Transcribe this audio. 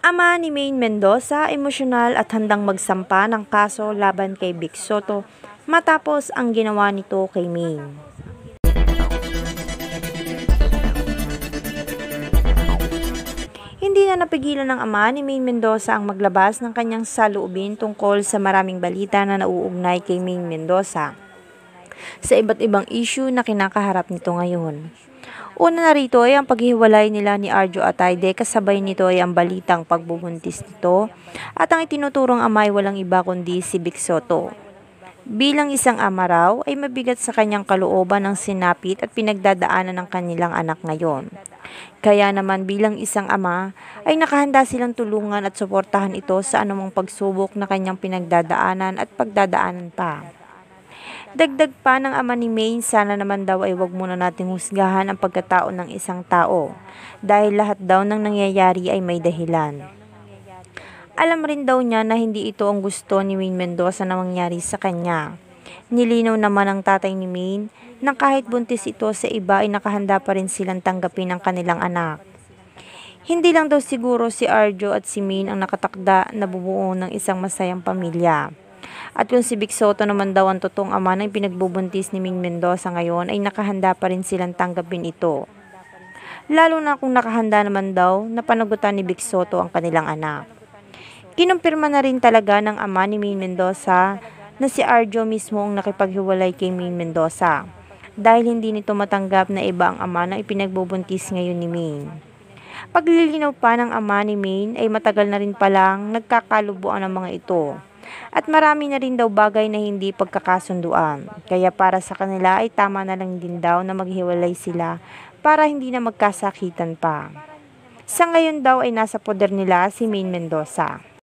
Ama ni Maine Mendoza, emosyonal at handang magsampa ng kaso laban kay Big Soto matapos ang ginawa nito kay Maine. Hindi na napigilan ng ama ni Maine Mendoza ang maglabas ng kanyang saloobin tungkol sa maraming balita na nauugnay kay Maine Mendoza sa iba't ibang issue na kinakaharap nito ngayon. Una na rito ay ang paghihiwalay nila ni Arjo at kasabay nito ay ang balitang pagbubuntis nito at ang itinuturong ama ay walang iba kundi si Big Soto. Bilang isang ama raw ay mabigat sa kanyang kalooban ang sinapit at pinagdadaanan ng kanilang anak ngayon. Kaya naman bilang isang ama ay nakahanda silang tulungan at suportahan ito sa anumang pagsubok na kanyang pinagdadaanan at pagdadaanan pa. Dagdag pa ng ama ni Maine, sana naman daw ay wag muna nating husgahan ang pagkatao ng isang tao dahil lahat daw ng nangyayari ay may dahilan. Alam rin daw niya na hindi ito ang gusto ni Wayne Mendoza na mangyari sa kanya. Nilinaw naman ang tatay ni Maine na kahit buntis ito sa iba ay nakahanda pa rin silang tanggapin ang kanilang anak. Hindi lang daw siguro si Arjo at si Maine ang nakatakda na bubuo ng isang masayang pamilya. At kung si Vic Soto naman daw ang totoong ama ng pinagbubuntis ni Ming Mendoza ngayon ay nakahanda pa rin silang tanggapin ito. Lalo na kung nakahanda naman daw na panagutan ni Vic Soto ang kanilang anak. Kinumpirma na rin talaga ng ama ni Ming Mendoza na si Arjo mismo ang nakipaghiwalay kay Ming Mendoza dahil hindi nito matanggap na iba ang ama na ipinagbubuntis ngayon ni Ming. Paglilinaw pa ng ama ni Maine ay matagal na rin palang nagkakalubuan ng mga ito. At marami na rin daw bagay na hindi pagkakasunduan. Kaya para sa kanila ay tama na lang din daw na maghiwalay sila para hindi na magkasakitan pa. Sa ngayon daw ay nasa poder nila si Maine Mendoza.